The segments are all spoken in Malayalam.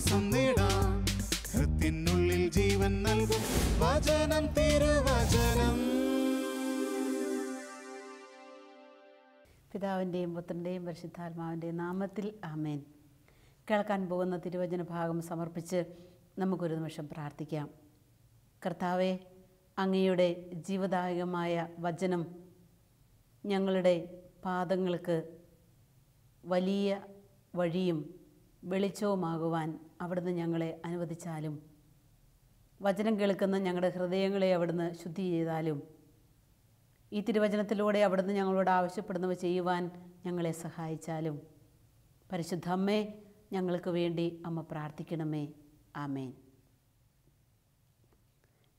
വിശ്വാസം നേടാം ഹൃത്തിനുള്ളിൽ ജീവൻ നൽകും വചനം തിരുവചനം പിതാവിൻ്റെയും പുത്രൻ്റെയും പരിശുദ്ധാത്മാവിൻ്റെയും നാമത്തിൽ ആമേൻ കേൾക്കാൻ പോകുന്ന തിരുവചന ഭാഗം സമർപ്പിച്ച് നമുക്കൊരു നിമിഷം പ്രാർത്ഥിക്കാം കർത്താവെ അങ്ങയുടെ ജീവദായകമായ വചനം ഞങ്ങളുടെ പാദങ്ങൾക്ക് വലിയ വഴിയും വെളിച്ചവുമാകുവാൻ അവിടുന്ന് ഞങ്ങളെ അനുവദിച്ചാലും വചനം കേൾക്കുന്ന ഞങ്ങളുടെ ഹൃദയങ്ങളെ അവിടുന്ന് ശുദ്ധി ചെയ്താലും ഈ തിരുവചനത്തിലൂടെ അവിടുന്ന് ഞങ്ങളോട് ആവശ്യപ്പെടുന്നവ ചെയ്യുവാൻ ഞങ്ങളെ സഹായിച്ചാലും പരിശുദ്ധ അമ്മേ ഞങ്ങൾക്ക് വേണ്ടി അമ്മ പ്രാർത്ഥിക്കണമേ ആമേൻ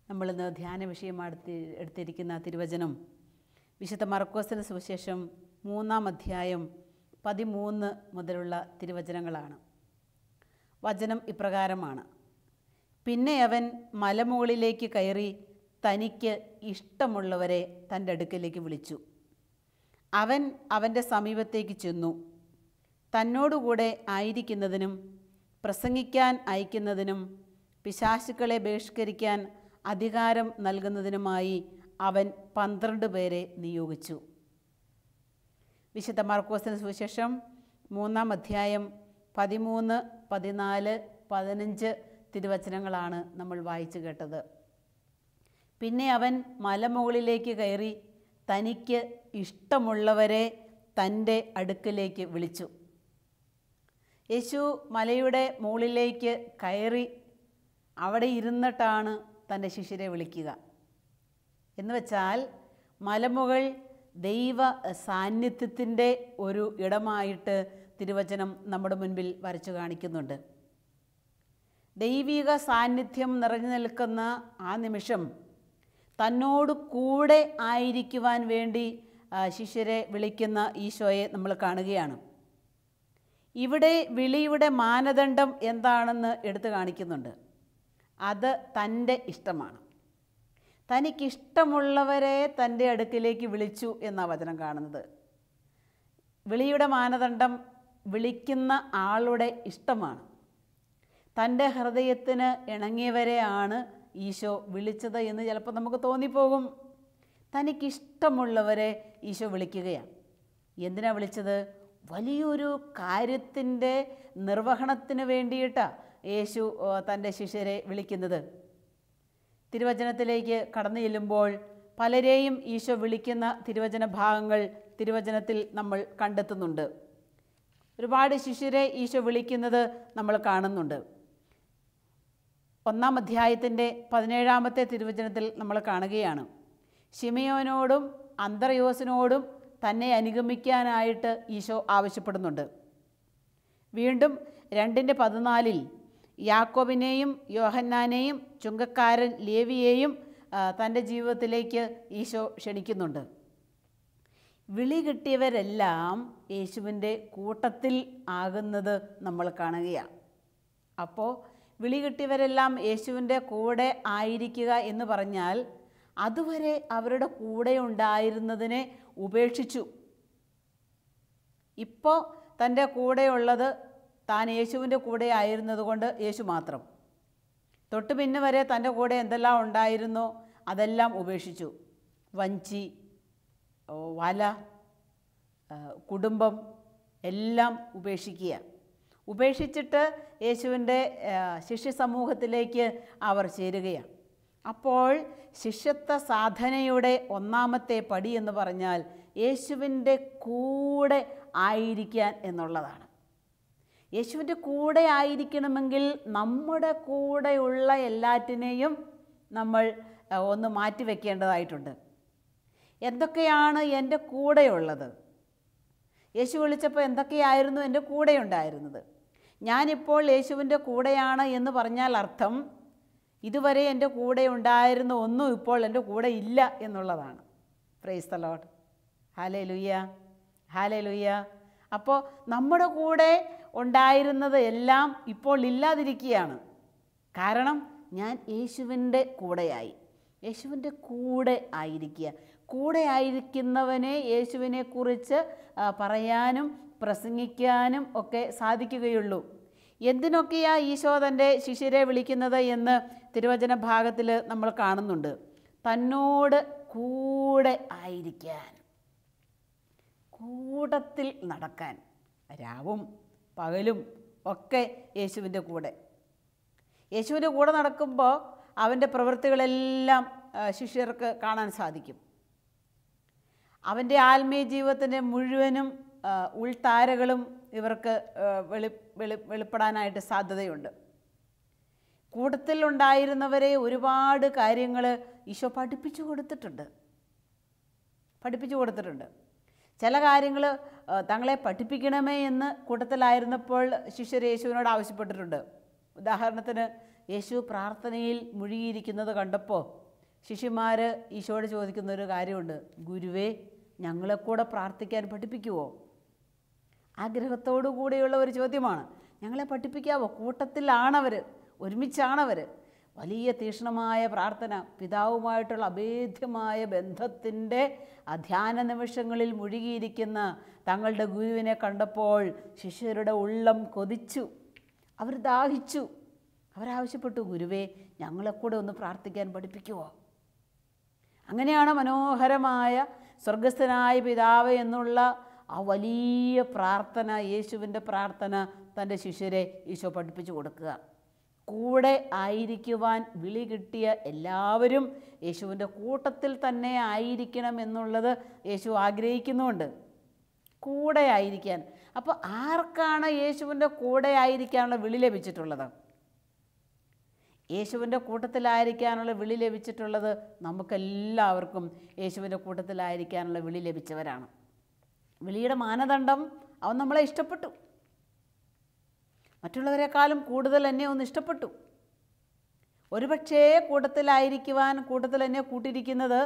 നമ്മളിന്ന് ധ്യാന വിഷയമാടുത്തി എടുത്തിരിക്കുന്ന തിരുവചനം വിശുദ്ധ മറക്കോസിന് സുവിശേഷം മൂന്നാം അധ്യായം പതിമൂന്ന് മുതലുള്ള തിരുവചനങ്ങളാണ് വചനം ഇപ്രകാരമാണ് പിന്നെ അവൻ മലമുകളിലേക്ക് കയറി തനിക്ക് ഇഷ്ടമുള്ളവരെ തൻ്റെ അടുക്കലേക്ക് വിളിച്ചു അവൻ അവൻ്റെ സമീപത്തേക്ക് ചെന്നു തന്നോടുകൂടെ ആയിരിക്കുന്നതിനും പ്രസംഗിക്കാൻ അയക്കുന്നതിനും പിശാശുക്കളെ ബഹിഷ്കരിക്കാൻ അധികാരം നൽകുന്നതിനുമായി അവൻ പന്ത്രണ്ട് പേരെ നിയോഗിച്ചു വിശുദ്ധ മാർക്കോസിന് സുവിശേഷം മൂന്നാം അധ്യായം പതിമൂന്ന് പതിനാല് പതിനഞ്ച് തിരുവചനങ്ങളാണ് നമ്മൾ വായിച്ചു കേട്ടത് പിന്നെ അവൻ മലമുകളിലേക്ക് കയറി തനിക്ക് ഇഷ്ടമുള്ളവരെ തൻ്റെ അടുക്കിലേക്ക് വിളിച്ചു യേശു മലയുടെ മുകളിലേക്ക് കയറി അവിടെ ഇരുന്നിട്ടാണ് തൻ്റെ ശിഷ്യരെ വിളിക്കുക എന്ന് വെച്ചാൽ മലമുകൾ ദൈവ സാന്നിധ്യത്തിൻ്റെ ഒരു ഇടമായിട്ട് തിരുവചനം നമ്മുടെ മുൻപിൽ വരച്ചു കാണിക്കുന്നുണ്ട് ദൈവിക സാന്നിധ്യം നിറഞ്ഞു നിൽക്കുന്ന ആ നിമിഷം തന്നോട് കൂടെ ആയിരിക്കുവാൻ വേണ്ടി ശിഷ്യരെ വിളിക്കുന്ന ഈശോയെ നമ്മൾ കാണുകയാണ് ഇവിടെ വിളിയുടെ മാനദണ്ഡം എന്താണെന്ന് എടുത്തു കാണിക്കുന്നുണ്ട് അത് തൻ്റെ ഇഷ്ടമാണ് തനിക്കിഷ്ടമുള്ളവരെ തൻ്റെ അടുക്കിലേക്ക് വിളിച്ചു എന്ന വചനം കാണുന്നത് വിളിയുടെ മാനദണ്ഡം വിളിക്കുന്ന ആളുടെ ഇഷ്ടമാണ് തൻ്റെ ഹൃദയത്തിന് ഇണങ്ങിയവരെയാണ് ഈശോ വിളിച്ചത് എന്ന് ചിലപ്പോൾ നമുക്ക് തോന്നിപ്പോകും തനിക്കിഷ്ടമുള്ളവരെ ഈശോ വിളിക്കുകയാണ് എന്തിനാണ് വിളിച്ചത് വലിയൊരു കാര്യത്തിൻ്റെ നിർവഹണത്തിന് വേണ്ടിയിട്ടാണ് യേശു തൻ്റെ ശിഷ്യരെ വിളിക്കുന്നത് തിരുവചനത്തിലേക്ക് കടന്നു ചെല്ലുമ്പോൾ പലരെയും ഈശോ വിളിക്കുന്ന തിരുവചന ഭാഗങ്ങൾ തിരുവചനത്തിൽ നമ്മൾ കണ്ടെത്തുന്നുണ്ട് ഒരുപാട് ശിശുരെ ഈശോ വിളിക്കുന്നത് നമ്മൾ കാണുന്നുണ്ട് ഒന്നാം അധ്യായത്തിൻ്റെ പതിനേഴാമത്തെ തിരുവചനത്തിൽ നമ്മൾ കാണുകയാണ് ഷിമിയോനോടും അന്തർയോസിനോടും തന്നെ അനുഗമിക്കാനായിട്ട് ഈശോ ആവശ്യപ്പെടുന്നുണ്ട് വീണ്ടും രണ്ടിൻ്റെ പതിനാലിൽ യാക്കോബിനെയും യോഹന്നാനെയും ചുങ്കക്കാരൻ ലേവിയെയും തൻ്റെ ജീവിതത്തിലേക്ക് ഈശോ ക്ഷണിക്കുന്നുണ്ട് വിളി കിട്ടിയവരെല്ലാം യേശുവിൻ്റെ കൂട്ടത്തിൽ ആകുന്നത് നമ്മൾ കാണുകയാണ് അപ്പോൾ വിളി കിട്ടിയവരെല്ലാം യേശുവിൻ്റെ കൂടെ ആയിരിക്കുക എന്ന് പറഞ്ഞാൽ അതുവരെ അവരുടെ കൂടെ ഉണ്ടായിരുന്നതിനെ ഉപേക്ഷിച്ചു ഇപ്പോൾ തൻ്റെ കൂടെയുള്ളത് താൻ യേശുവിൻ്റെ കൂടെ ആയിരുന്നതുകൊണ്ട് യേശു മാത്രം തൊട്ട് പിന്നെ വരെ തൻ്റെ കൂടെ എന്തെല്ലാം ഉണ്ടായിരുന്നോ അതെല്ലാം ഉപേക്ഷിച്ചു വഞ്ചി വല കുടുംബം എല്ലാം ഉപേക്ഷിക്കുക ഉപേക്ഷിച്ചിട്ട് യേശുവിൻ്റെ ശിഷ്യ സമൂഹത്തിലേക്ക് അവർ ചേരുകയാണ് അപ്പോൾ ശിഷ്യത്വ സാധനയുടെ ഒന്നാമത്തെ പടി എന്ന് പറഞ്ഞാൽ യേശുവിൻ്റെ കൂടെ ആയിരിക്കാൻ എന്നുള്ളതാണ് യേശുവിൻ്റെ കൂടെ ആയിരിക്കണമെങ്കിൽ നമ്മുടെ കൂടെയുള്ള എല്ലാറ്റിനെയും നമ്മൾ ഒന്ന് മാറ്റി എന്തൊക്കെയാണ് എൻ്റെ കൂടെയുള്ളത് യേശു വിളിച്ചപ്പോൾ എന്തൊക്കെയായിരുന്നു എൻ്റെ കൂടെയുണ്ടായിരുന്നത് ഞാനിപ്പോൾ യേശുവിൻ്റെ കൂടെയാണ് എന്ന് പറഞ്ഞാൽ അർത്ഥം ഇതുവരെ എൻ്റെ കൂടെ ഉണ്ടായിരുന്ന ഒന്നും ഇപ്പോൾ എൻ്റെ കൂടെ ഇല്ല എന്നുള്ളതാണ് പ്രൈസ് ദ ലോഡ് ഹാലേ ലുയ്യ ഹാലേ ലുയ്യ അപ്പോൾ നമ്മുടെ കൂടെ ഉണ്ടായിരുന്നത് എല്ലാം ഇപ്പോൾ ഇല്ലാതിരിക്കുകയാണ് കാരണം ഞാൻ യേശുവിൻ്റെ കൂടെയായി യേശുവിൻ്റെ കൂടെ ആയിരിക്കുക കൂടെ ആയിരിക്കുന്നവനെ യേശുവിനെക്കുറിച്ച് പറയാനും പ്രസംഗിക്കാനും ഒക്കെ സാധിക്കുകയുള്ളൂ എന്തിനൊക്കെയാ ഈശോ തൻ്റെ ശിഷ്യരെ വിളിക്കുന്നത് എന്ന് തിരുവചന ഭാഗത്തിൽ നമ്മൾ കാണുന്നുണ്ട് തന്നോട് കൂടെ ആയിരിക്കാൻ കൂടത്തിൽ നടക്കാൻ രാവും പകലും ഒക്കെ യേശുവിൻ്റെ കൂടെ യേശുവിൻ്റെ കൂടെ നടക്കുമ്പോൾ അവൻ്റെ പ്രവൃത്തികളെല്ലാം ശിഷ്യർക്ക് കാണാൻ സാധിക്കും അവൻ്റെ ആത്മീയ ജീവിതത്തിൻ്റെ മുഴുവനും ഉൾത്താരകളും ഇവർക്ക് വെളി വെളി വെളിപ്പെടാനായിട്ട് സാധ്യതയുണ്ട് കൂട്ടത്തിലുണ്ടായിരുന്നവരെ ഒരുപാട് കാര്യങ്ങൾ ഈശോ പഠിപ്പിച്ചു കൊടുത്തിട്ടുണ്ട് പഠിപ്പിച്ചു കൊടുത്തിട്ടുണ്ട് ചില കാര്യങ്ങൾ തങ്ങളെ പഠിപ്പിക്കണമേ എന്ന് കൂട്ടത്തിലായിരുന്നപ്പോൾ ശിഷ്യർ യേശുവിനോട് ആവശ്യപ്പെട്ടിട്ടുണ്ട് ഉദാഹരണത്തിന് യേശു പ്രാർത്ഥനയിൽ മുഴുകിയിരിക്കുന്നത് കണ്ടപ്പോൾ ശിഷ്യന്മാർ ഈശോയോട് ചോദിക്കുന്ന ഒരു കാര്യമുണ്ട് ഗുരുവേ ഞങ്ങളെ കൂടെ പ്രാർത്ഥിക്കാൻ പഠിപ്പിക്കുവോ ആഗ്രഹത്തോടു കൂടെയുള്ള ഒരു ചോദ്യമാണ് ഞങ്ങളെ പഠിപ്പിക്കാവോ കൂട്ടത്തിലാണവർ ഒരുമിച്ചാണവർ വലിയ തീക്ഷ്ണമായ പ്രാർത്ഥന പിതാവുമായിട്ടുള്ള അഭേദ്യമായ ബന്ധത്തിൻ്റെ അധ്യാന നിമിഷങ്ങളിൽ മുഴുകിയിരിക്കുന്ന തങ്ങളുടെ ഗുരുവിനെ കണ്ടപ്പോൾ ശിഷ്യരുടെ ഉള്ളം കൊതിച്ചു അവർ ദാഹിച്ചു അവരാവശ്യപ്പെട്ടു ഗുരുവേ ഞങ്ങളെക്കൂടെ ഒന്ന് പ്രാർത്ഥിക്കാൻ പഠിപ്പിക്കുമോ അങ്ങനെയാണ് മനോഹരമായ സ്വർഗസ്ഥനായ പിതാവ് എന്നുള്ള ആ വലിയ പ്രാർത്ഥന യേശുവിൻ്റെ പ്രാർത്ഥന തൻ്റെ ശിഷ്യരെ ഈശോ പഠിപ്പിച്ചു കൊടുക്കുക കൂടെ ആയിരിക്കുവാൻ വിളി കിട്ടിയ എല്ലാവരും യേശുവിൻ്റെ കൂട്ടത്തിൽ തന്നെ ആയിരിക്കണം എന്നുള്ളത് യേശു ആഗ്രഹിക്കുന്നുണ്ട് കൂടെ ആയിരിക്കാൻ അപ്പോൾ ആർക്കാണ് യേശുവിൻ്റെ കൂടെ ആയിരിക്കാനുള്ള വിളി ലഭിച്ചിട്ടുള്ളത് യേശുവിൻ്റെ കൂട്ടത്തിലായിരിക്കാനുള്ള വിളി ലഭിച്ചിട്ടുള്ളത് നമുക്കെല്ലാവർക്കും യേശുവിൻ്റെ കൂട്ടത്തിലായിരിക്കാനുള്ള വിളി ലഭിച്ചവരാണ് വിളിയുടെ മാനദണ്ഡം അവൻ നമ്മളെ ഇഷ്ടപ്പെട്ടു മറ്റുള്ളവരെക്കാളും കൂടുതൽ എന്നെ ഒന്ന് ഇഷ്ടപ്പെട്ടു ഒരുപക്ഷേ കൂട്ടത്തിലായിരിക്കുവാൻ കൂട്ടത്തിൽ എന്നെ കൂട്ടിയിരിക്കുന്നത്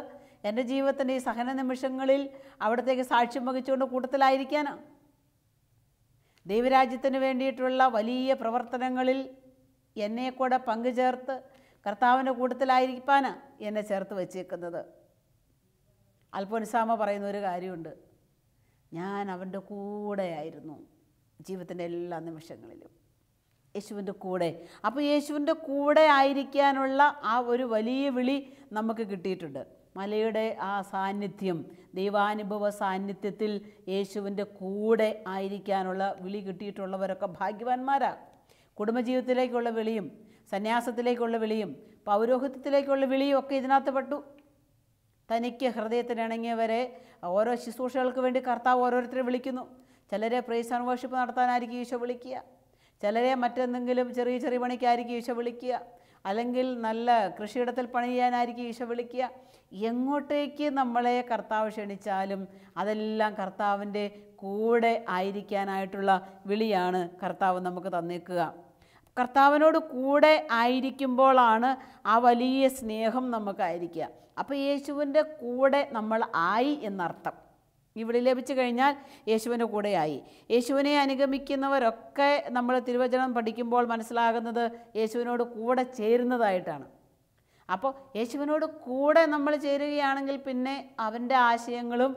എൻ്റെ ജീവിതത്തിൻ്റെ ഈ സഹന നിമിഷങ്ങളിൽ അവിടത്തേക്ക് സാക്ഷ്യം വഹിച്ചുകൊണ്ട് കൂട്ടത്തിലായിരിക്കാനാണ് ദൈവരാജ്യത്തിന് വേണ്ടിയിട്ടുള്ള വലിയ പ്രവർത്തനങ്ങളിൽ എന്നെ കൂടെ പങ്കുചേർത്ത് കർത്താവിൻ്റെ കൂട്ടത്തിലായിരിക്കാന എന്നെ ചേർത്ത് വച്ചേക്കുന്നത് അൽഫോൻസാമ പറയുന്ന ഒരു കാര്യമുണ്ട് ഞാൻ അവൻ്റെ കൂടെയായിരുന്നു ജീവിതത്തിൻ്റെ എല്ലാ നിമിഷങ്ങളിലും യേശുവിൻ്റെ കൂടെ അപ്പോൾ യേശുവിൻ്റെ കൂടെ ആയിരിക്കാനുള്ള ആ ഒരു വലിയ വിളി നമുക്ക് കിട്ടിയിട്ടുണ്ട് മലയുടെ ആ സാന്നിധ്യം ദൈവാനുഭവ സാന്നിധ്യത്തിൽ യേശുവിൻ്റെ കൂടെ ആയിരിക്കാനുള്ള വിളി കിട്ടിയിട്ടുള്ളവരൊക്കെ ഭാഗ്യവാന്മാരാണ് കുടുംബജീവിതത്തിലേക്കുള്ള വിളിയും സന്യാസത്തിലേക്കുള്ള വിളിയും പൗരോഹിത്യത്തിലേക്കുള്ള വിളിയും ഒക്കെ ഇതിനകത്ത് പെട്ടു തനിക്ക് ഹൃദയത്തിനിണങ്ങിയവരെ ഓരോ ശുശ്രൂഷകൾക്ക് വേണ്ടി കർത്താവ് ഓരോരുത്തരെ വിളിക്കുന്നു ചിലരെ പ്രൈസ് ആൻഡ് വർഷിപ്പ് നടത്താനായിരിക്കും ഈശോ വിളിക്കുക ചിലരെ മറ്റെന്തെങ്കിലും ചെറിയ ചെറിയ പണിക്കായിരിക്കും ഈശോ വിളിക്കുക അല്ലെങ്കിൽ നല്ല കൃഷിയിടത്തിൽ പണി ചെയ്യാനായിരിക്കും ഈശോ വിളിക്കുക എങ്ങോട്ടേക്ക് നമ്മളെ കർത്താവ് ക്ഷണിച്ചാലും അതെല്ലാം കർത്താവിൻ്റെ കൂടെ ആയിരിക്കാനായിട്ടുള്ള വിളിയാണ് കർത്താവ് നമുക്ക് തന്നേക്കുക കർത്താവിനോട് കൂടെ ആയിരിക്കുമ്പോഴാണ് ആ വലിയ സ്നേഹം നമുക്കായിരിക്കുക അപ്പോൾ യേശുവിൻ്റെ കൂടെ നമ്മൾ ആയി എന്നർത്ഥം ഇവിടെ ലഭിച്ചു കഴിഞ്ഞാൽ യേശുവിൻ്റെ കൂടെയായി യേശുവിനെ അനുഗമിക്കുന്നവരൊക്കെ നമ്മൾ തിരുവചനം പഠിക്കുമ്പോൾ മനസ്സിലാകുന്നത് യേശുവിനോട് കൂടെ ചേരുന്നതായിട്ടാണ് അപ്പോൾ യേശുവിനോട് കൂടെ നമ്മൾ ചേരുകയാണെങ്കിൽ പിന്നെ അവൻ്റെ ആശയങ്ങളും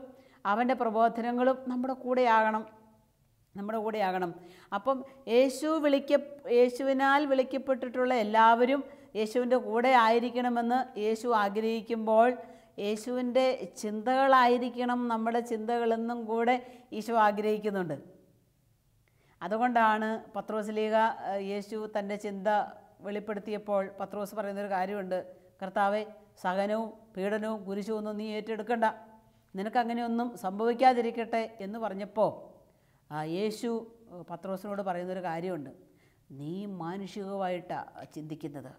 അവൻ്റെ പ്രബോധനങ്ങളും നമ്മുടെ കൂടെയാകണം നമ്മുടെ കൂടെയാകണം അപ്പം യേശു വിളിക്ക യേശുവിനാൽ വിളിക്കപ്പെട്ടിട്ടുള്ള എല്ലാവരും യേശുവിൻ്റെ കൂടെ ആയിരിക്കണമെന്ന് യേശു ആഗ്രഹിക്കുമ്പോൾ യേശുവിൻ്റെ ചിന്തകളായിരിക്കണം നമ്മുടെ ചിന്തകളെന്നും കൂടെ യേശു ആഗ്രഹിക്കുന്നുണ്ട് അതുകൊണ്ടാണ് പത്രോസ്ലീഗ യേശു തൻ്റെ ചിന്ത വെളിപ്പെടുത്തിയപ്പോൾ പത്രോസ് പറയുന്നൊരു കാര്യമുണ്ട് കർത്താവെ സഹനവും പീഡനവും കുരിശുമൊന്നും നീ ഏറ്റെടുക്കണ്ട നിനക്കങ്ങനെയൊന്നും സംഭവിക്കാതിരിക്കട്ടെ എന്ന് പറഞ്ഞപ്പോൾ യേശു പത്രോസിനോട് പറയുന്നൊരു കാര്യമുണ്ട് നീ മാനുഷികമായിട്ടാണ് ചിന്തിക്കുന്നത്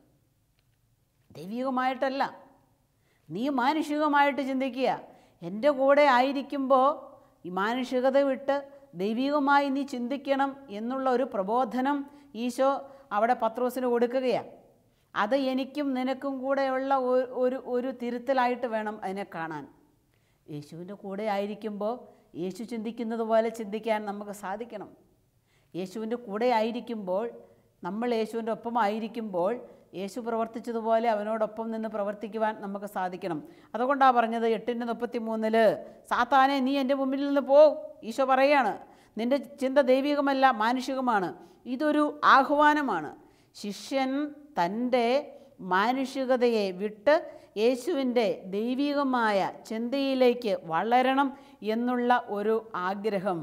ദൈവികമായിട്ടല്ല നീ മാനുഷികമായിട്ട് ചിന്തിക്കുക എൻ്റെ കൂടെ ആയിരിക്കുമ്പോൾ ഈ മാനുഷികത വിട്ട് ദൈവികമായി നീ ചിന്തിക്കണം എന്നുള്ള ഒരു പ്രബോധനം ഈശോ അവിടെ പത്രോസിന് കൊടുക്കുകയാണ് അത് എനിക്കും നിനക്കും കൂടെയുള്ള ഒരു ഒരു തിരുത്തലായിട്ട് വേണം അതിനെ കാണാൻ യേശുവിൻ്റെ കൂടെ ആയിരിക്കുമ്പോൾ യേശു ചിന്തിക്കുന്നത് പോലെ ചിന്തിക്കാൻ നമുക്ക് സാധിക്കണം യേശുവിൻ്റെ കൂടെ ആയിരിക്കുമ്പോൾ നമ്മൾ യേശുവിൻ്റെ ആയിരിക്കുമ്പോൾ യേശു പ്രവർത്തിച്ചതുപോലെ അവനോടൊപ്പം നിന്ന് പ്രവർത്തിക്കുവാൻ നമുക്ക് സാധിക്കണം അതുകൊണ്ടാണ് പറഞ്ഞത് എട്ടിൻ്റെ മുപ്പത്തി മൂന്നിൽ സാത്താനെ നീ എൻ്റെ മുമ്പിൽ നിന്ന് പോ ഈശോ പറയാണ് നിൻ്റെ ചിന്ത ദൈവികമല്ല മാനുഷികമാണ് ഇതൊരു ആഹ്വാനമാണ് ശിഷ്യൻ തൻ്റെ മാനുഷികതയെ വിട്ട് യേശുവിൻ്റെ ദൈവികമായ ചിന്തയിലേക്ക് വളരണം എന്നുള്ള ഒരു ആഗ്രഹം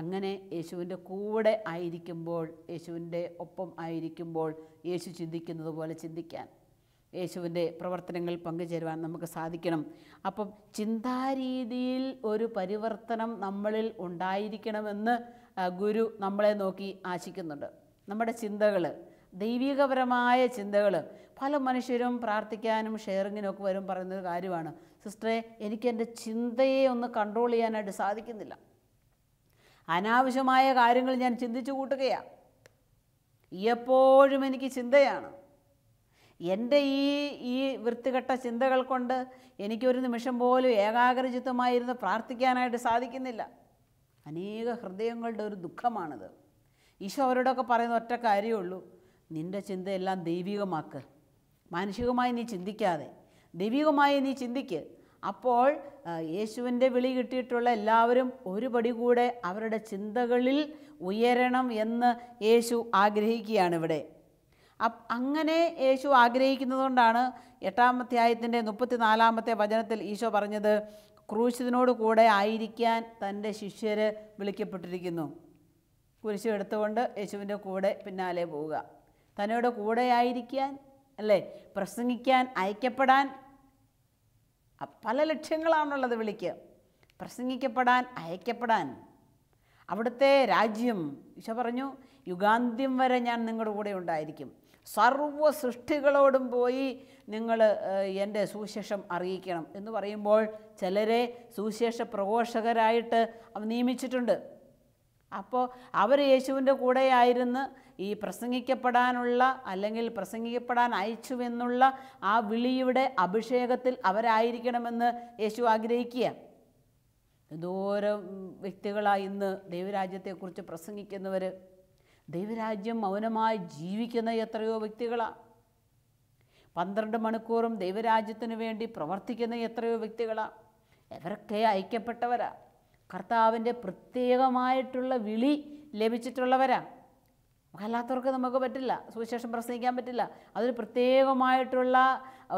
അങ്ങനെ യേശുവിൻ്റെ കൂടെ ആയിരിക്കുമ്പോൾ യേശുവിൻ്റെ ഒപ്പം ആയിരിക്കുമ്പോൾ യേശു ചിന്തിക്കുന്നത് പോലെ ചിന്തിക്കാൻ യേശുവിൻ്റെ പ്രവർത്തനങ്ങൾ പങ്കുചേരുവാൻ നമുക്ക് സാധിക്കണം അപ്പം ചിന്താരീതിയിൽ ഒരു പരിവർത്തനം നമ്മളിൽ ഉണ്ടായിരിക്കണമെന്ന് ഗുരു നമ്മളെ നോക്കി ആശിക്കുന്നുണ്ട് നമ്മുടെ ചിന്തകൾ ദൈവികപരമായ ചിന്തകൾ പല മനുഷ്യരും പ്രാർത്ഥിക്കാനും ഷെയറിങ്ങിനൊക്കെ വരും പറയുന്നൊരു കാര്യമാണ് സിസ്റ്ററെ എനിക്ക് എൻ്റെ ചിന്തയെ ഒന്ന് കൺട്രോൾ ചെയ്യാനായിട്ട് സാധിക്കുന്നില്ല അനാവശ്യമായ കാര്യങ്ങൾ ഞാൻ ചിന്തിച്ചു കൂട്ടുകയാണ് എപ്പോഴും എനിക്ക് ചിന്തയാണ് എൻ്റെ ഈ ഈ വൃത്തികെട്ട ചിന്തകൾ കൊണ്ട് എനിക്കൊരു നിമിഷം പോലും ഏകാഗ്രചിത്തമായിരുന്ന് പ്രാർത്ഥിക്കാനായിട്ട് സാധിക്കുന്നില്ല അനേക ഹൃദയങ്ങളുടെ ഒരു ദുഃഖമാണിത് ഈശോ അവരോടൊക്കെ പറയുന്ന ഒറ്റ കാര്യമുള്ളൂ ഉള്ളൂ നിൻ്റെ ചിന്തയെല്ലാം ദൈവികമാക്ക് മാനുഷികമായി നീ ചിന്തിക്കാതെ ദൈവികമായി നീ ചിന്തിക്ക് അപ്പോൾ യേശുവിൻ്റെ വിളി കിട്ടിയിട്ടുള്ള എല്ലാവരും ഒരു പടി കൂടെ അവരുടെ ചിന്തകളിൽ ഉയരണം എന്ന് യേശു ആഗ്രഹിക്കുകയാണ് ഇവിടെ അങ്ങനെ യേശു ആഗ്രഹിക്കുന്നതുകൊണ്ടാണ് എട്ടാം അധ്യായത്തിൻ്റെ മുപ്പത്തിനാലാമത്തെ വചനത്തിൽ ഈശോ പറഞ്ഞത് ക്രൂശിതനോട് കൂടെ ആയിരിക്കാൻ തൻ്റെ ശിഷ്യര് വിളിക്കപ്പെട്ടിരിക്കുന്നു കുരിശു എടുത്തുകൊണ്ട് യേശുവിൻ്റെ കൂടെ പിന്നാലെ പോവുക തന്നോട് കൂടെയായിരിക്കാൻ അല്ലേ പ്രസംഗിക്കാൻ അയക്കപ്പെടാൻ പല ലക്ഷ്യങ്ങളാണുള്ളത് വിളിക്ക് പ്രസംഗിക്കപ്പെടാൻ അയക്കപ്പെടാൻ അവിടുത്തെ രാജ്യം ഈശോ പറഞ്ഞു യുഗാന്ത്യം വരെ ഞാൻ നിങ്ങളുടെ കൂടെ ഉണ്ടായിരിക്കും സർവ സൃഷ്ടികളോടും പോയി നിങ്ങൾ എൻ്റെ സുവിശേഷം അറിയിക്കണം എന്ന് പറയുമ്പോൾ ചിലരെ സുവിശേഷ പ്രഘോഷകരായിട്ട് അവ നിയമിച്ചിട്ടുണ്ട് അപ്പോൾ അവർ യേശുവിൻ്റെ കൂടെയായിരുന്നു ഈ പ്രസംഗിക്കപ്പെടാനുള്ള അല്ലെങ്കിൽ പ്രസംഗിക്കപ്പെടാൻ എന്നുള്ള ആ വിളിയുടെ അഭിഷേകത്തിൽ അവരായിരിക്കണമെന്ന് യേശു ആഗ്രഹിക്കുക എന്തോരം വ്യക്തികളായി ഇന്ന് ദൈവരാജ്യത്തെക്കുറിച്ച് പ്രസംഗിക്കുന്നവർ ദൈവരാജ്യം മൗനമായി ജീവിക്കുന്ന എത്രയോ വ്യക്തികളാണ് പന്ത്രണ്ട് മണിക്കൂറും ദൈവരാജ്യത്തിന് വേണ്ടി പ്രവർത്തിക്കുന്ന എത്രയോ വ്യക്തികളാണ് എവരൊക്കെ ഐക്യപ്പെട്ടവരാണ് കർത്താവിൻ്റെ പ്രത്യേകമായിട്ടുള്ള വിളി ലഭിച്ചിട്ടുള്ളവരാണ് അല്ലാത്തവർക്ക് നമുക്ക് പറ്റില്ല സുവിശേഷം പ്രസംഗിക്കാൻ പറ്റില്ല അതൊരു പ്രത്യേകമായിട്ടുള്ള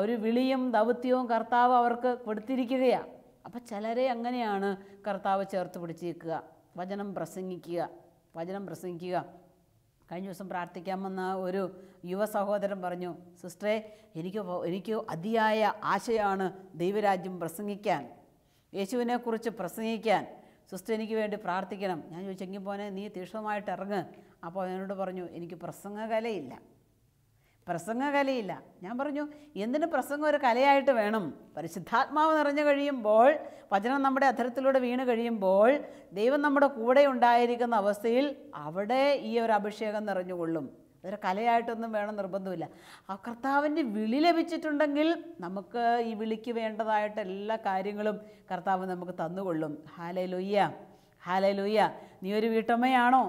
ഒരു വിളിയും ദൗത്യവും കർത്താവ് അവർക്ക് കൊടുത്തിരിക്കുകയാണ് അപ്പം ചിലരെ അങ്ങനെയാണ് കർത്താവ് ചേർത്ത് പിടിച്ചിരിക്കുക വചനം പ്രസംഗിക്കുക വചനം പ്രസംഗിക്കുക കഴിഞ്ഞ ദിവസം പ്രാർത്ഥിക്കാൻ വന്ന ഒരു യുവ സഹോദരൻ പറഞ്ഞു സിസ്റ്ററെ എനിക്ക് എനിക്ക് അതിയായ ആശയാണ് ദൈവരാജ്യം പ്രസംഗിക്കാൻ യേശുവിനെക്കുറിച്ച് പ്രസംഗിക്കാൻ സിസ്റ്റർ എനിക്ക് വേണ്ടി പ്രാർത്ഥിക്കണം ഞാൻ ചോദിച്ചെങ്കിൽ പോനെ നീ തീക്ഷണമായിട്ട് ഇറങ്ങ് അപ്പോൾ എന്നോട് പറഞ്ഞു എനിക്ക് പ്രസംഗകലയില്ല പ്രസംഗകലയില്ല ഞാൻ പറഞ്ഞു എന്തിന് പ്രസംഗം ഒരു കലയായിട്ട് വേണം പരിശുദ്ധാത്മാവ് നിറഞ്ഞു കഴിയുമ്പോൾ വചനം നമ്മുടെ അധരത്തിലൂടെ വീണ് കഴിയുമ്പോൾ ദൈവം നമ്മുടെ കൂടെ ഉണ്ടായിരിക്കുന്ന അവസ്ഥയിൽ അവിടെ ഈ ഒരു അഭിഷേകം നിറഞ്ഞുകൊള്ളും അതൊരു കലയായിട്ടൊന്നും വേണം നിർബന്ധമില്ല ആ കർത്താവിൻ്റെ വിളി ലഭിച്ചിട്ടുണ്ടെങ്കിൽ നമുക്ക് ഈ വിളിക്ക് വേണ്ടതായിട്ട് എല്ലാ കാര്യങ്ങളും കർത്താവ് നമുക്ക് തന്നുകൊള്ളും ഹാലേ ലൊയ്യ ഹാലേ നീ ഒരു വീട്ടമ്മയാണോ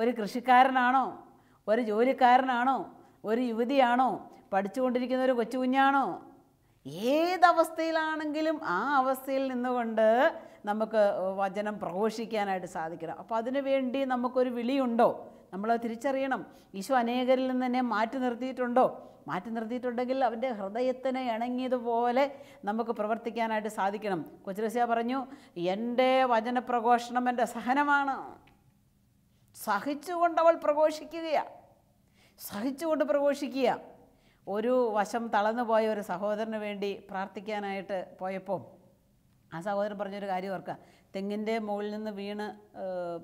ഒരു കൃഷിക്കാരനാണോ ഒരു ജോലിക്കാരനാണോ ഒരു യുവതിയാണോ പഠിച്ചുകൊണ്ടിരിക്കുന്ന ഒരു കൊച്ചു കുഞ്ഞാണോ ഏതവസ്ഥയിലാണെങ്കിലും ആ അവസ്ഥയിൽ നിന്നുകൊണ്ട് നമുക്ക് വചനം പ്രഘോഷിക്കാനായിട്ട് സാധിക്കണം അപ്പോൾ അതിനു വേണ്ടി നമുക്കൊരു വിളിയുണ്ടോ നമ്മൾ തിരിച്ചറിയണം ഈശോ അനേകരിൽ നിന്ന് തന്നെ മാറ്റി നിർത്തിയിട്ടുണ്ടോ മാറ്റി നിർത്തിയിട്ടുണ്ടെങ്കിൽ അവൻ്റെ ഹൃദയത്തിന് ഇണങ്ങിയതുപോലെ നമുക്ക് പ്രവർത്തിക്കാനായിട്ട് സാധിക്കണം കൊച്ചുരസ്യ പറഞ്ഞു എൻ്റെ വചനപ്രഘോഷണം എൻ്റെ സഹനമാണ് സഹിച്ചുകൊണ്ട് അവൾ പ്രഘോഷിക്കുകയാണ് സഹിച്ചുകൊണ്ട് പ്രഘോഷിക്കുക ഒരു വശം തളർന്നു പോയ ഒരു സഹോദരന് വേണ്ടി പ്രാർത്ഥിക്കാനായിട്ട് പോയപ്പോൾ ആ സഹോദരൻ പറഞ്ഞൊരു കാര്യം ഓർക്കുക തെങ്ങിൻ്റെ മുകളിൽ നിന്ന് വീണ്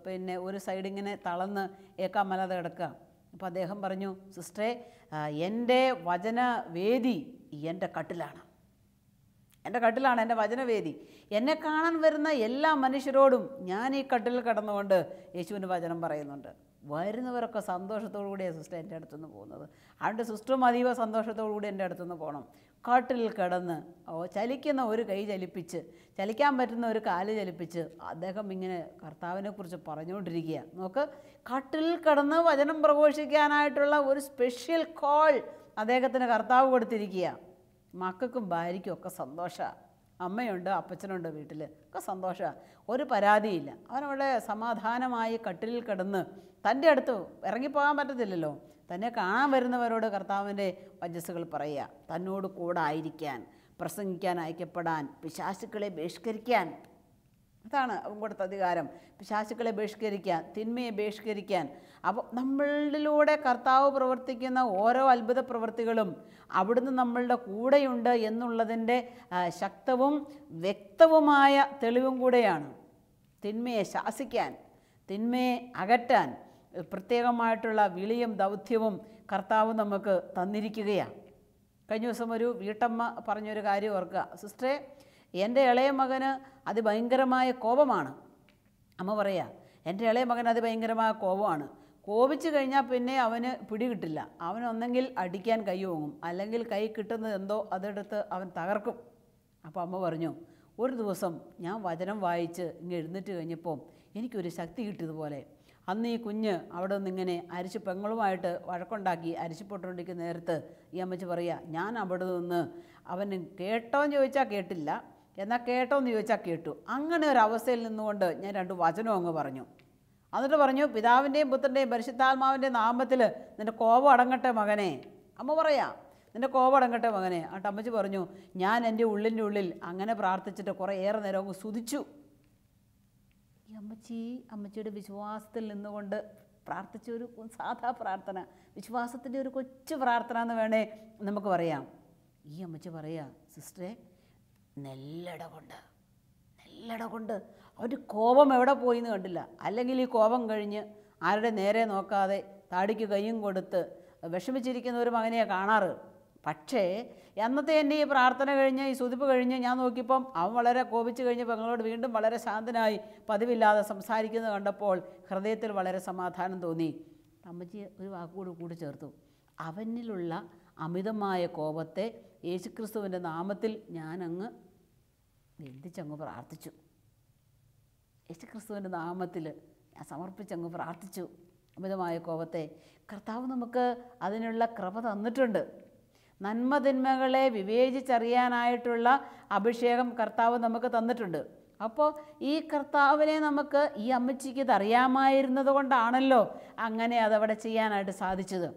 പിന്നെ ഒരു സൈഡിങ്ങനെ തളർന്ന് ഏക്കാമല്ലാതെ കിടക്കുക അപ്പോൾ അദ്ദേഹം പറഞ്ഞു സിസ്റ്ററെ എൻ്റെ വചനവേദി എൻ്റെ കട്ടിലാണ് എൻ്റെ കട്ടിലാണ് എൻ്റെ വചനവേദി എന്നെ കാണാൻ വരുന്ന എല്ലാ മനുഷ്യരോടും ഞാൻ ഈ കട്ടിൽ കിടന്നുകൊണ്ട് യേശുവിൻ്റെ വചനം പറയുന്നുണ്ട് വരുന്നവരൊക്കെ സന്തോഷത്തോടു കൂടിയാണ് സിസ്റ്റർ എൻ്റെ അടുത്തുനിന്ന് പോകുന്നത് അതുകൊണ്ട് സിസ്റ്ററും അതീവ സന്തോഷത്തോടു കൂടി എൻ്റെ അടുത്തുനിന്ന് പോകണം കാട്ടിൽ കിടന്ന് ചലിക്കുന്ന ഒരു കൈ ചലിപ്പിച്ച് ചലിക്കാൻ പറ്റുന്ന ഒരു കാല് ചലിപ്പിച്ച് അദ്ദേഹം ഇങ്ങനെ കർത്താവിനെക്കുറിച്ച് പറഞ്ഞുകൊണ്ടിരിക്കുക നോക്ക് കാട്ടിൽ കിടന്ന് വചനം പ്രഘോഷിക്കാനായിട്ടുള്ള ഒരു സ്പെഷ്യൽ കോൾ അദ്ദേഹത്തിന് കർത്താവ് കൊടുത്തിരിക്കുക മക്കൾക്കും ഭാര്യയ്ക്കും ഒക്കെ സന്തോഷമാണ് അമ്മയുണ്ട് അപ്പച്ചനുണ്ട് വീട്ടിൽ ഒക്കെ സന്തോഷമാണ് ഒരു പരാതിയില്ല അവനവിടെ സമാധാനമായി കട്ടിലിൽ കിടന്ന് തൻ്റെ അടുത്ത് ഇറങ്ങിപ്പോകാൻ പറ്റത്തില്ലല്ലോ തന്നെ കാണാൻ വരുന്നവരോട് കർത്താവിൻ്റെ വജസ്സുകൾ പറയുക തന്നോട് കൂടെ ആയിരിക്കാൻ പ്രസംഗിക്കാൻ അയക്കപ്പെടാൻ പിശാശുക്കളെ ബഹിഷ്കരിക്കാൻ അതാണ് അവൻ അധികാരം പിശാശുക്കളെ ബഹിഷ്കരിക്കാൻ തിന്മയെ ബഹിഷ്കരിക്കാൻ അപ്പോൾ നമ്മളിലൂടെ കർത്താവ് പ്രവർത്തിക്കുന്ന ഓരോ അത്ഭുത പ്രവൃത്തികളും അവിടുന്ന് നമ്മളുടെ കൂടെയുണ്ട് എന്നുള്ളതിൻ്റെ ശക്തവും വ്യക്തവുമായ തെളിവും കൂടെയാണ് തിന്മയെ ശാസിക്കാൻ തിന്മയെ അകറ്റാൻ പ്രത്യേകമായിട്ടുള്ള വിളിയും ദൗത്യവും കർത്താവ് നമുക്ക് തന്നിരിക്കുകയാണ് കഴിഞ്ഞ ദിവസം ഒരു വീട്ടമ്മ പറഞ്ഞൊരു കാര്യം ഓർക്കുക സിസ്റ്ററെ എൻ്റെ ഇളയ മകന് അതിഭയങ്കരമായ കോപമാണ് അമ്മ പറയുക എൻ്റെ ഇളയ മകൻ അതിഭയങ്കരമായ കോപമാണ് കോപിച്ച് കഴിഞ്ഞാൽ പിന്നെ അവന് പിടികിട്ടില്ല അവനൊന്നെങ്കിൽ അടിക്കാൻ കൈ ഓങ്ങും അല്ലെങ്കിൽ കൈ കിട്ടുന്നത് എന്തോ അതെടുത്ത് അവൻ തകർക്കും അപ്പോൾ അമ്മ പറഞ്ഞു ഒരു ദിവസം ഞാൻ വചനം വായിച്ച് ഇങ്ങ് എഴുന്നേറ്റ് കഴിഞ്ഞപ്പോൾ എനിക്കൊരു ശക്തി കിട്ടിയതുപോലെ അന്ന് ഈ കുഞ്ഞ് അവിടെ നിന്ന് ഇങ്ങനെ അരിച്ച് പെങ്ങളുമായിട്ട് വഴക്കുണ്ടാക്കി അരിച്ചിപ്പോട്ടുകൊണ്ടിരിക്കുന്ന നേരത്ത് ഈ അമ്മച്ച് പറയുക ഞാൻ അവിടെ നിന്ന് അവന് കേട്ടോയെന്ന് ചോദിച്ചാൽ കേട്ടില്ല എന്നാൽ കേട്ടോ എന്ന് ചോദിച്ചാൽ കേട്ടു അങ്ങനെ ഒരു അവസ്ഥയിൽ നിന്നുകൊണ്ട് ഞാൻ രണ്ട് വചനവും അങ്ങ് പറഞ്ഞു എന്നിട്ട് പറഞ്ഞു പിതാവിൻ്റെയും പുത്രൻ്റെയും പരിശുദ്ധാത്മാവിൻ്റെയും നാമത്തിൽ നിൻ്റെ കോപം അടങ്ങട്ടെ മകനെ അമ്മ പറയാം നിൻ്റെ കോപം അടങ്ങട്ടെ മകനെ ആ അമ്മച്ചി പറഞ്ഞു ഞാൻ എൻ്റെ ഉള്ളിൻ്റെ ഉള്ളിൽ അങ്ങനെ പ്രാർത്ഥിച്ചിട്ട് കുറേ ഏറെ നേരം അങ്ങ് സുതിച്ചു ഈ അമ്മച്ചി അമ്മച്ചിയുടെ വിശ്വാസത്തിൽ നിന്നുകൊണ്ട് പ്രാർത്ഥിച്ച ഒരു സാധാ പ്രാർത്ഥന വിശ്വാസത്തിൻ്റെ ഒരു കൊച്ചു പ്രാർത്ഥന എന്ന് വേണേ നമുക്ക് പറയാം ഈ അമ്മച്ചി പറയാ സിസ്റ്ററെ നെല്ലട കൊണ്ട് നെല്ലട കൊണ്ട് അവർ കോപം എവിടെ പോയി എന്ന് കണ്ടില്ല അല്ലെങ്കിൽ ഈ കോപം കഴിഞ്ഞ് ആരുടെ നേരെ നോക്കാതെ താടിക്ക് കൈയും കൊടുത്ത് വിഷമിച്ചിരിക്കുന്ന ഒരു മകനെയാണ് കാണാറ് പക്ഷേ അന്നത്തെ എൻ്റെ ഈ പ്രാർത്ഥന കഴിഞ്ഞ് ഈ സുതിപ്പ് കഴിഞ്ഞ് ഞാൻ നോക്കിയപ്പം അവൻ വളരെ കോപിച്ച് കഴിഞ്ഞ് പെങ്ങളോട് വീണ്ടും വളരെ ശാന്തനായി പതിവില്ലാതെ സംസാരിക്കുന്നത് കണ്ടപ്പോൾ ഹൃദയത്തിൽ വളരെ സമാധാനം തോന്നി അമ്മച്ചി ഒരു വാക്കുകൂടി കൂടി ചേർത്തു അവനിലുള്ള അമിതമായ കോപത്തെ യേശുക്രിസ്തുവിൻ്റെ നാമത്തിൽ ഞാനങ്ങ് വെന്തിച്ചങ്ങ് പ്രാർത്ഥിച്ചു യേശുക്രിസ്തുവിൻ്റെ നാമത്തിൽ ഞാൻ സമർപ്പിച്ചങ്ങ് പ്രാർത്ഥിച്ചു അമിതമായ കോപത്തെ കർത്താവ് നമുക്ക് അതിനുള്ള കൃപ തന്നിട്ടുണ്ട് നന്മതിന്മകളെ വിവേചിച്ചറിയാനായിട്ടുള്ള അഭിഷേകം കർത്താവ് നമുക്ക് തന്നിട്ടുണ്ട് അപ്പോൾ ഈ കർത്താവിനെ നമുക്ക് ഈ അമ്മച്ചിക്ക് ഇത് കൊണ്ടാണല്ലോ അങ്ങനെ അതവിടെ ചെയ്യാനായിട്ട് സാധിച്ചത്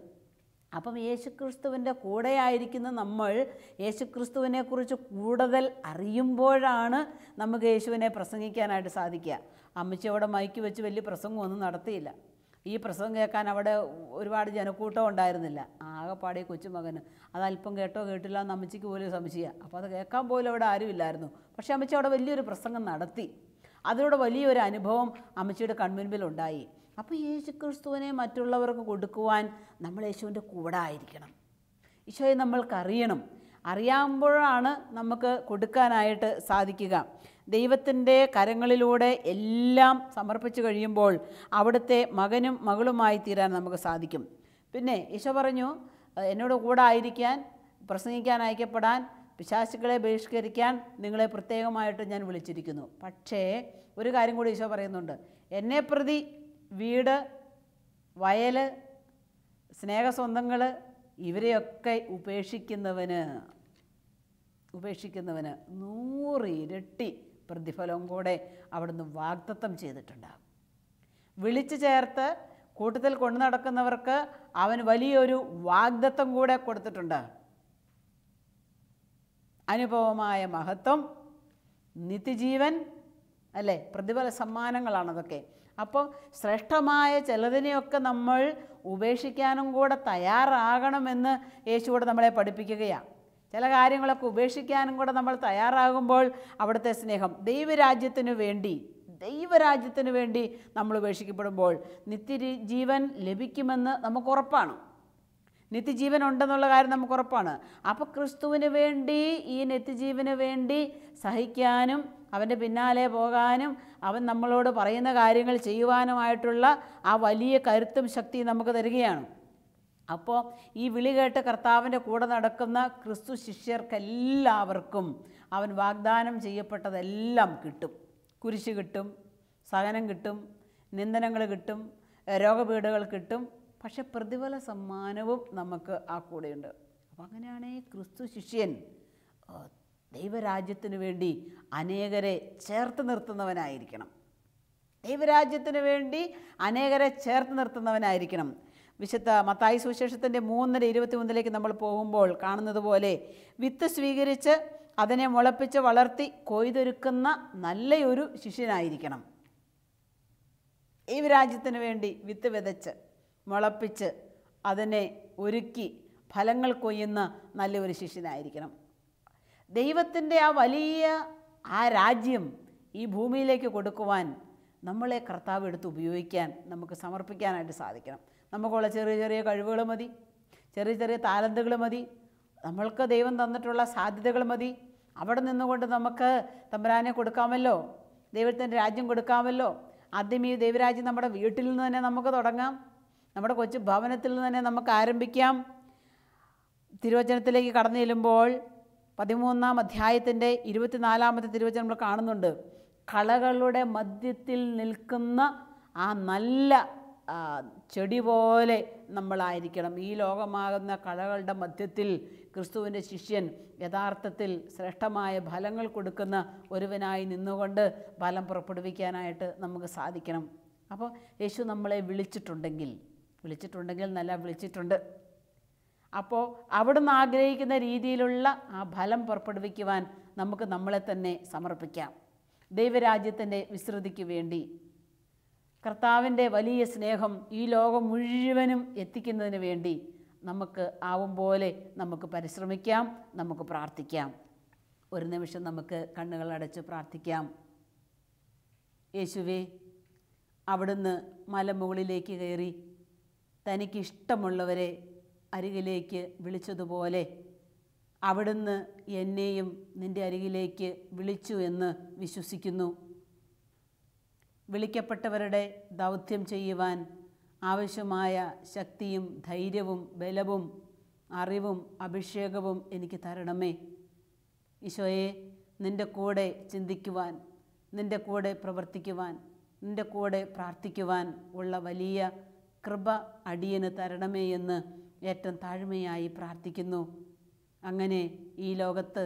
അപ്പം യേശുക്രിസ്തുവിൻ്റെ കൂടെയായിരിക്കുന്ന നമ്മൾ യേശുക്രിസ്തുവിനെക്കുറിച്ച് കൂടുതൽ അറിയുമ്പോഴാണ് നമുക്ക് യേശുവിനെ പ്രസംഗിക്കാനായിട്ട് സാധിക്കുക അമ്മച്ചി അവിടെ മയക്കി വെച്ച് വലിയ പ്രസംഗമൊന്നും നടത്തിയില്ല ഈ പ്രസവം കേൾക്കാൻ അവിടെ ഒരുപാട് ജനക്കൂട്ടം ഉണ്ടായിരുന്നില്ല ആകെപ്പാടി കൊച്ചുമകന് അതല്പം അല്പം കേട്ടോ കേട്ടില്ല എന്ന് അമ്മച്ചിക്ക് പോലും സംശയം അപ്പോൾ അത് കേൾക്കാൻ പോലും അവിടെ ആരുമില്ലായിരുന്നു പക്ഷേ അമ്മച്ചി അവിടെ വലിയൊരു പ്രസംഗം നടത്തി അതിലൂടെ വലിയൊരു അനുഭവം അമ്മച്ചിയുടെ ഉണ്ടായി അപ്പോൾ യേശു ക്രിസ്തുവിനെ മറ്റുള്ളവർക്ക് കൊടുക്കുവാൻ നമ്മൾ യേശുവിൻ്റെ കൂടെ ആയിരിക്കണം ഈശോയെ നമ്മൾക്കറിയണം അറിയാമ്പോഴാണ് നമുക്ക് കൊടുക്കാനായിട്ട് സാധിക്കുക ദൈവത്തിൻ്റെ കരങ്ങളിലൂടെ എല്ലാം സമർപ്പിച്ചു കഴിയുമ്പോൾ അവിടുത്തെ മകനും മകളുമായി തീരാൻ നമുക്ക് സാധിക്കും പിന്നെ ഈശോ പറഞ്ഞു എന്നോട് കൂടെ ആയിരിക്കാൻ പ്രസംഗിക്കാൻ അയക്കപ്പെടാൻ പിശാശുക്കളെ ബഹിഷ്കരിക്കാൻ നിങ്ങളെ പ്രത്യേകമായിട്ട് ഞാൻ വിളിച്ചിരിക്കുന്നു പക്ഷേ ഒരു കാര്യം കൂടി ഈശോ പറയുന്നുണ്ട് എന്നെ പ്രതി വീട് വയൽ സ്നേഹസ്വന്തങ്ങൾ ഇവരെയൊക്കെ ഉപേക്ഷിക്കുന്നവന് ഉപേക്ഷിക്കുന്നവന് നൂറിരട്ടി ഇരട്ടി പ്രതിഫലവും കൂടെ അവിടുന്ന് വാഗ്ദത്തം ചെയ്തിട്ടുണ്ടാകും വിളിച്ചു ചേർത്ത് കൂട്ടത്തിൽ കൊണ്ടു നടക്കുന്നവർക്ക് അവൻ വലിയൊരു വാഗ്ദത്തം കൂടെ കൊടുത്തിട്ടുണ്ട് അനുഭവമായ മഹത്വം നിത്യജീവൻ അല്ലേ പ്രതിഫല സമ്മാനങ്ങളാണ് അതൊക്കെ അപ്പോൾ ശ്രേഷ്ഠമായ ചിലതിനെയൊക്കെ നമ്മൾ ഉപേക്ഷിക്കാനും കൂടെ തയ്യാറാകണമെന്ന് യേശു കൂടെ നമ്മളെ പഠിപ്പിക്കുകയാണ് ചില കാര്യങ്ങളൊക്കെ ഉപേക്ഷിക്കാനും കൂടെ നമ്മൾ തയ്യാറാകുമ്പോൾ അവിടുത്തെ സ്നേഹം ദൈവരാജ്യത്തിനു വേണ്ടി ദൈവരാജ്യത്തിനു വേണ്ടി നമ്മൾ ഉപേക്ഷിക്കപ്പെടുമ്പോൾ നിത്യജീവൻ ലഭിക്കുമെന്ന് നമുക്ക് ഉറപ്പാണ് നിത്യജീവൻ ഉണ്ടെന്നുള്ള കാര്യം നമുക്ക് ഉറപ്പാണ് അപ്പോൾ ക്രിസ്തുവിന് വേണ്ടി ഈ നിത്യജീവന് വേണ്ടി സഹിക്കാനും അവൻ്റെ പിന്നാലെ പോകാനും അവൻ നമ്മളോട് പറയുന്ന കാര്യങ്ങൾ ചെയ്യുവാനുമായിട്ടുള്ള ആ വലിയ കരുത്തും ശക്തിയും നമുക്ക് തരികയാണ് അപ്പോൾ ഈ വിളി കേട്ട് കർത്താവിൻ്റെ കൂടെ നടക്കുന്ന ക്രിസ്തു ശിഷ്യർക്കെല്ലാവർക്കും അവൻ വാഗ്ദാനം ചെയ്യപ്പെട്ടതെല്ലാം കിട്ടും കുരിശ് കിട്ടും സഹനം കിട്ടും നിന്ദനങ്ങൾ കിട്ടും രോഗപീഠകൾ കിട്ടും പക്ഷെ പ്രതിഫല സമ്മാനവും നമുക്ക് ആ കൂടെയുണ്ട് അപ്പം അങ്ങനെയാണെങ്കിൽ ക്രിസ്തു ശിഷ്യൻ ദൈവരാജ്യത്തിനു വേണ്ടി അനേകരെ ചേർത്ത് നിർത്തുന്നവനായിരിക്കണം ദൈവരാജ്യത്തിനു വേണ്ടി അനേകരെ ചേർത്ത് നിർത്തുന്നവനായിരിക്കണം വിശുദ്ധ മത്തായി സുവിശേഷത്തിൻ്റെ മൂന്നര ഇരുപത്തി മൂന്നിലേക്ക് നമ്മൾ പോകുമ്പോൾ കാണുന്നത് പോലെ വിത്ത് സ്വീകരിച്ച് അതിനെ മുളപ്പിച്ച് വളർത്തി കൊയ്തൊരുക്കുന്ന നല്ലയൊരു ശിഷ്യനായിരിക്കണം ഈ രാജ്യത്തിന് വേണ്ടി വിത്ത് വിതച്ച് മുളപ്പിച്ച് അതിനെ ഒരുക്കി ഫലങ്ങൾ കൊയ്യുന്ന നല്ലൊരു ശിഷ്യനായിരിക്കണം ദൈവത്തിൻ്റെ ആ വലിയ ആ രാജ്യം ഈ ഭൂമിയിലേക്ക് കൊടുക്കുവാൻ നമ്മളെ കർത്താവ് എടുത്ത് ഉപയോഗിക്കാൻ നമുക്ക് സമർപ്പിക്കാനായിട്ട് സാധിക്കണം നമുക്കുള്ള ചെറിയ ചെറിയ കഴിവുകൾ മതി ചെറിയ ചെറിയ താലന്തുകൾ മതി നമ്മൾക്ക് ദൈവം തന്നിട്ടുള്ള സാധ്യതകൾ മതി അവിടെ നിന്നുകൊണ്ട് നമുക്ക് തമ്പുരാനെ കൊടുക്കാമല്ലോ ദൈവത്തിൻ്റെ രാജ്യം കൊടുക്കാമല്ലോ ആദ്യം ഈ ദൈവരാജ്യം നമ്മുടെ വീട്ടിൽ നിന്ന് തന്നെ നമുക്ക് തുടങ്ങാം നമ്മുടെ കൊച്ചു ഭവനത്തിൽ നിന്ന് തന്നെ നമുക്ക് ആരംഭിക്കാം തിരുവചനത്തിലേക്ക് കടന്നു ചെല്ലുമ്പോൾ പതിമൂന്നാം അധ്യായത്തിൻ്റെ ഇരുപത്തിനാലാമത്തെ തിരുവചനം നമ്മൾ കാണുന്നുണ്ട് കളകളുടെ മധ്യത്തിൽ നിൽക്കുന്ന ആ നല്ല ചെടി പോലെ നമ്മളായിരിക്കണം ഈ ലോകമാകുന്ന കളകളുടെ മധ്യത്തിൽ ക്രിസ്തുവിൻ്റെ ശിഷ്യൻ യഥാർത്ഥത്തിൽ ശ്രേഷ്ഠമായ ഫലങ്ങൾ കൊടുക്കുന്ന ഒരുവനായി നിന്നുകൊണ്ട് ഫലം പുറപ്പെടുവിക്കാനായിട്ട് നമുക്ക് സാധിക്കണം അപ്പോൾ യേശു നമ്മളെ വിളിച്ചിട്ടുണ്ടെങ്കിൽ വിളിച്ചിട്ടുണ്ടെങ്കിൽ നല്ല വിളിച്ചിട്ടുണ്ട് അപ്പോൾ അവിടുന്ന് ആഗ്രഹിക്കുന്ന രീതിയിലുള്ള ആ ഫലം പുറപ്പെടുവിക്കുവാൻ നമുക്ക് നമ്മളെ തന്നെ സമർപ്പിക്കാം ദൈവരാജ്യത്തിൻ്റെ വിശ്രുതിക്ക് വേണ്ടി കർത്താവിൻ്റെ വലിയ സ്നേഹം ഈ ലോകം മുഴുവനും എത്തിക്കുന്നതിന് വേണ്ടി നമുക്ക് ആവും പോലെ നമുക്ക് പരിശ്രമിക്കാം നമുക്ക് പ്രാർത്ഥിക്കാം ഒരു നിമിഷം നമുക്ക് കണ്ണുകൾ അടച്ച് പ്രാർത്ഥിക്കാം യേശുവേ അവിടുന്ന് മലമുകളിലേക്ക് കയറി തനിക്കിഷ്ടമുള്ളവരെ അരികിലേക്ക് വിളിച്ചതുപോലെ അവിടുന്ന് എന്നെയും നിൻ്റെ അരികിലേക്ക് വിളിച്ചു എന്ന് വിശ്വസിക്കുന്നു വിളിക്കപ്പെട്ടവരുടെ ദൗത്യം ചെയ്യുവാൻ ആവശ്യമായ ശക്തിയും ധൈര്യവും ബലവും അറിവും അഭിഷേകവും എനിക്ക് തരണമേ ഈശോയെ നിൻ്റെ കൂടെ ചിന്തിക്കുവാൻ നിൻ്റെ കൂടെ പ്രവർത്തിക്കുവാൻ നിൻ്റെ കൂടെ പ്രാർത്ഥിക്കുവാൻ ഉള്ള വലിയ കൃപ അടിയന് തരണമേ എന്ന് ഏറ്റവും താഴ്മയായി പ്രാർത്ഥിക്കുന്നു അങ്ങനെ ഈ ലോകത്ത്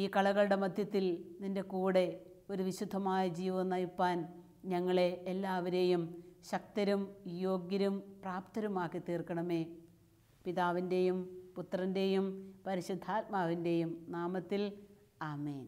ഈ കളകളുടെ മധ്യത്തിൽ നിൻ്റെ കൂടെ ഒരു വിശുദ്ധമായ ജീവിതം നയിപ്പാൻ ഞങ്ങളെ എല്ലാവരെയും ശക്തരും യോഗ്യരും പ്രാപ്തരുമാക്കി തീർക്കണമേ പിതാവിൻ്റെയും പുത്രൻ്റെയും പരിശുദ്ധാത്മാവിൻ്റെയും നാമത്തിൽ ആമേൻ